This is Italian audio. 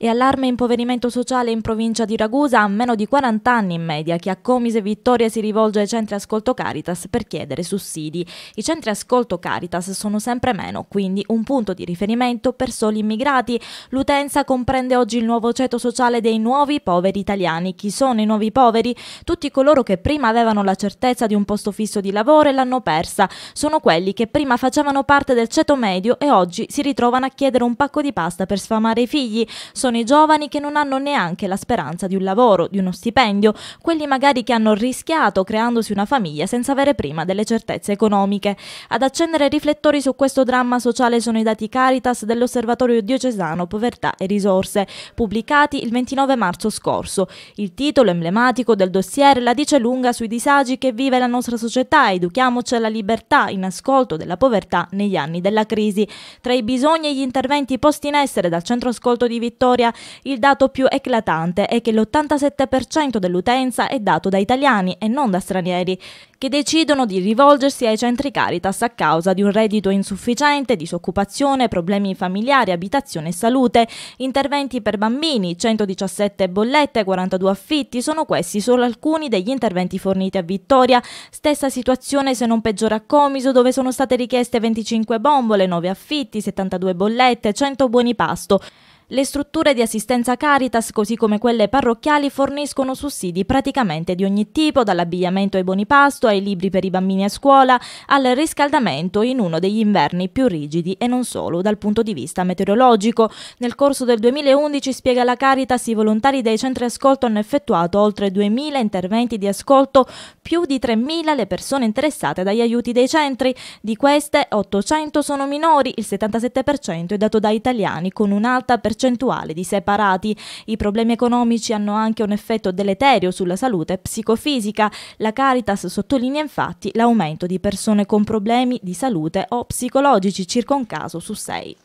E allarme impoverimento sociale in provincia di Ragusa a meno di 40 anni in media. Chi a Comise Vittoria si rivolge ai centri ascolto Caritas per chiedere sussidi. I centri ascolto Caritas sono sempre meno, quindi un punto di riferimento per soli immigrati. L'utenza comprende oggi il nuovo ceto sociale dei nuovi poveri italiani. Chi sono i nuovi poveri? Tutti coloro che prima avevano la certezza di un posto fisso di lavoro e l'hanno persa. Sono quelli che prima facevano parte del ceto medio e oggi si ritrovano a chiedere un pacco di pasta per sfamare i figli. Sono sono i giovani che non hanno neanche la speranza di un lavoro, di uno stipendio, quelli magari che hanno rischiato creandosi una famiglia senza avere prima delle certezze economiche. Ad accendere riflettori su questo dramma sociale sono i dati Caritas dell'Osservatorio Diocesano Povertà e Risorse, pubblicati il 29 marzo scorso. Il titolo emblematico del dossier la dice lunga sui disagi che vive la nostra società, educhiamoci alla libertà in ascolto della povertà negli anni della crisi. Tra i bisogni e gli interventi posti in essere dal centro ascolto di Vittoria storia, il dato più eclatante è che l'87% dell'utenza è dato da italiani e non da stranieri, che decidono di rivolgersi ai centri Caritas a causa di un reddito insufficiente, disoccupazione, problemi familiari, abitazione e salute, interventi per bambini, 117 bollette, 42 affitti, sono questi solo alcuni degli interventi forniti a Vittoria. Stessa situazione se non peggiora a Comiso dove sono state richieste 25 bombole, 9 affitti, 72 bollette, 100 buoni pasto. Le strutture di assistenza Caritas, così come quelle parrocchiali, forniscono sussidi praticamente di ogni tipo, dall'abbigliamento ai buoni pasto, ai libri per i bambini a scuola, al riscaldamento in uno degli inverni più rigidi e non solo dal punto di vista meteorologico. Nel corso del 2011, spiega la Caritas, i volontari dei centri ascolto hanno effettuato oltre 2.000 interventi di ascolto, più di 3.000 le persone interessate dagli aiuti dei centri. Di queste 800 sono minori, il 77% è dato da italiani con un'alta percentuale percentuale di separati. I problemi economici hanno anche un effetto deleterio sulla salute psicofisica. La Caritas sottolinea infatti l'aumento di persone con problemi di salute o psicologici circa un caso su sei.